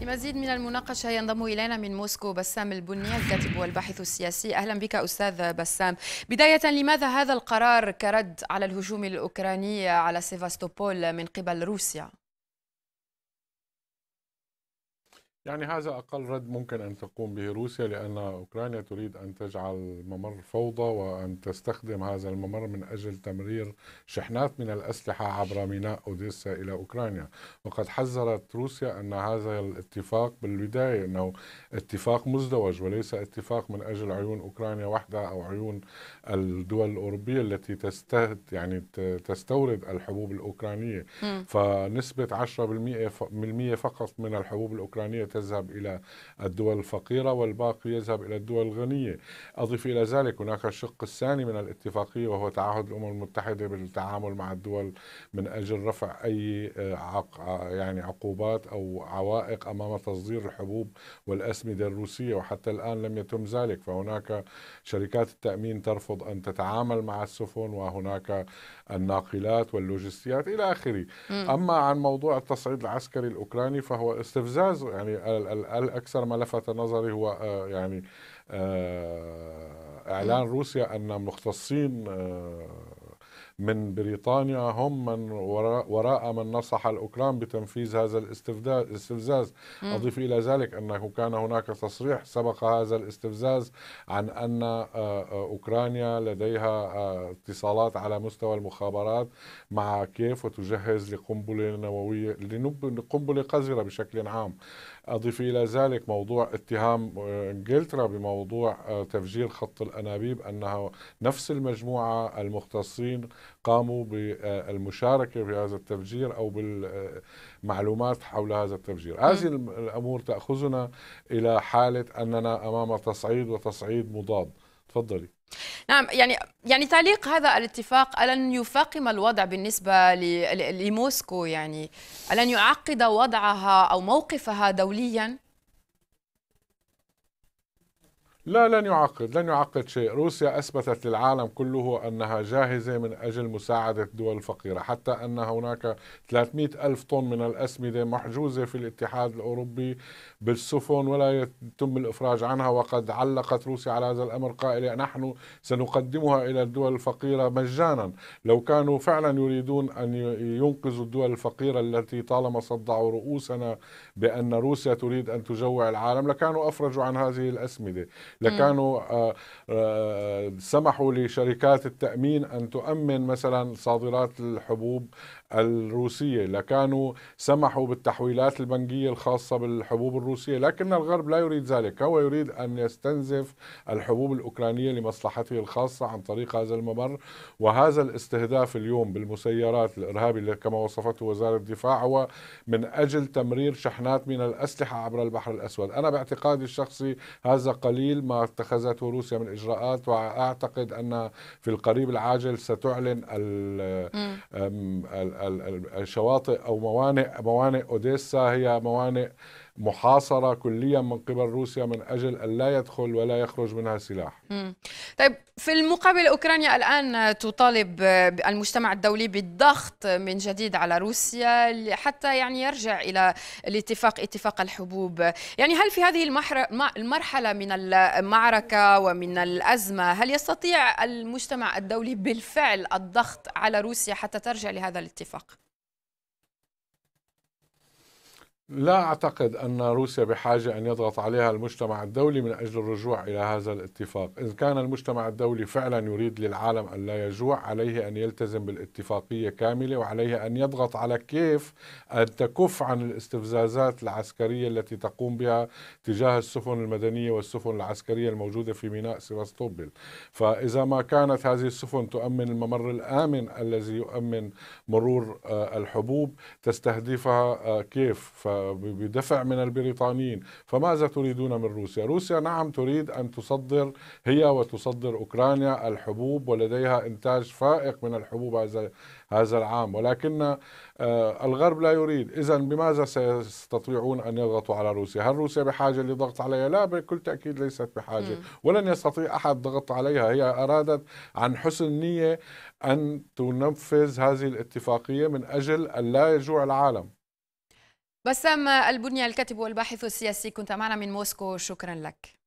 لمزيد من المناقشة ينضم إلينا من موسكو بسام البني الكاتب والباحث السياسي أهلا بك أستاذ بسام بداية لماذا هذا القرار كرد على الهجوم الأوكراني على سيفاستوبول من قبل روسيا؟ يعني هذا أقل رد ممكن أن تقوم به روسيا لأن أوكرانيا تريد أن تجعل ممر فوضى وأن تستخدم هذا الممر من أجل تمرير شحنات من الأسلحة عبر ميناء أوديسا إلى أوكرانيا وقد حذرت روسيا أن هذا الاتفاق بالبداية أنه اتفاق مزدوج وليس اتفاق من أجل عيون أوكرانيا وحدها أو عيون الدول الأوروبية التي تستهد يعني تستورد الحبوب الأوكرانية فنسبة 10% فقط من الحبوب الأوكرانية تذهب إلى الدول الفقيرة والباقي يذهب إلى الدول الغنية أضف إلى ذلك هناك الشق الثاني من الاتفاقية وهو تعهد الأمم المتحدة بالتعامل مع الدول من أجل رفع أي آه، عق آه، يعني عقوبات أو عوائق أمام تصدير الحبوب والأسمدة الروسية وحتى الآن لم يتم ذلك فهناك شركات التأمين ترفض أن تتعامل مع السفن وهناك الناقلات واللوجستيات إلى آخره أما عن موضوع التصعيد العسكري الأوكراني فهو استفزاز يعني الاكثر ما لفت نظري هو آه، يعني آه، اعلان روسيا ان مختصين آه، من بريطانيا هم من وراء, من نصح الأوكران بتنفيذ هذا الاستفزاز م. أضيف إلى ذلك أنه كان هناك تصريح سبق هذا الاستفزاز عن أن أوكرانيا لديها اتصالات على مستوى المخابرات مع كيف وتجهز لقنبلة نووية لقنبلة قذرة بشكل عام أضيف إلى ذلك موضوع اتهام آه، إنجلترا بموضوع آه، تفجير خط الأنابيب أنها نفس المجموعة المختصين قاموا بالمشاركة في هذا التفجير أو بالمعلومات حول هذا التفجير هذه الأمور تأخذنا إلى حالة أننا أمام تصعيد وتصعيد مضاد تفضلي نعم يعني يعني تعليق هذا الاتفاق ألن يفاقم الوضع بالنسبة لموسكو يعني ألن يعقد وضعها أو موقفها دوليا؟ لا لن يعقد لن يعقد شيء روسيا أثبتت للعالم كله أنها جاهزة من أجل مساعدة الدول الفقيرة حتى أن هناك 300 ألف طن من الأسمدة محجوزة في الاتحاد الأوروبي بالسفن ولا يتم الإفراج عنها وقد علقت روسيا على هذا الأمر قائلة نحن سنقدمها إلى الدول الفقيرة مجانا لو كانوا فعلا يريدون أن ينقذوا الدول الفقيرة التي طالما صدعوا رؤوسنا بأن روسيا تريد أن تجوع العالم لكانوا أفرجوا عن هذه الأسمدة لكانوا آه، آه، سمحوا لشركات التامين ان تؤمن مثلا صادرات الحبوب الروسية لكانوا سمحوا بالتحويلات البنكية الخاصة بالحبوب الروسية لكن الغرب لا يريد ذلك هو يريد أن يستنزف الحبوب الأوكرانية لمصلحته الخاصة عن طريق هذا الممر وهذا الاستهداف اليوم بالمسيرات الإرهابي كما وصفته وزارة الدفاع هو من أجل تمرير شحنات من الأسلحة عبر البحر الأسود أنا باعتقادي الشخصي هذا قليل ما اتخذته روسيا من إجراءات وأعتقد أن في القريب العاجل ستعلن ال الشواطئ او موانئ موانئ اوديسا هي موانئ محاصرة كليا من قبل روسيا من أجل أن لا يدخل ولا يخرج منها سلاح طيب في المقابل أوكرانيا الآن تطالب المجتمع الدولي بالضغط من جديد على روسيا حتى يعني يرجع إلى الاتفاق اتفاق الحبوب يعني هل في هذه المرحلة من المعركة ومن الأزمة هل يستطيع المجتمع الدولي بالفعل الضغط على روسيا حتى ترجع لهذا الاتفاق؟ لا أعتقد أن روسيا بحاجة أن يضغط عليها المجتمع الدولي من أجل الرجوع إلى هذا الاتفاق ان كان المجتمع الدولي فعلا يريد للعالم أن لا يجوع عليه أن يلتزم بالاتفاقية كاملة وعليه أن يضغط على كيف أن تكف عن الاستفزازات العسكرية التي تقوم بها تجاه السفن المدنية والسفن العسكرية الموجودة في ميناء سيفاستوبل فإذا ما كانت هذه السفن تؤمن الممر الآمن الذي يؤمن مرور آه، الحبوب تستهدفها آه، كيف بدفع من البريطانيين فماذا تريدون من روسيا روسيا نعم تريد أن تصدر هي وتصدر أوكرانيا الحبوب ولديها إنتاج فائق من الحبوب هذا هذا العام ولكن آه، الغرب لا يريد إذا بماذا سيستطيعون أن يضغطوا على روسيا هل روسيا بحاجة لضغط عليها لا بكل تأكيد ليست بحاجة ولن يستطيع أحد ضغط عليها هي أرادت عن حسن نية أن تنفذ هذه الاتفاقية من أجل أن لا يجوع العالم بسام البنية الكاتب والباحث السياسي كنت معنا من موسكو شكرا لك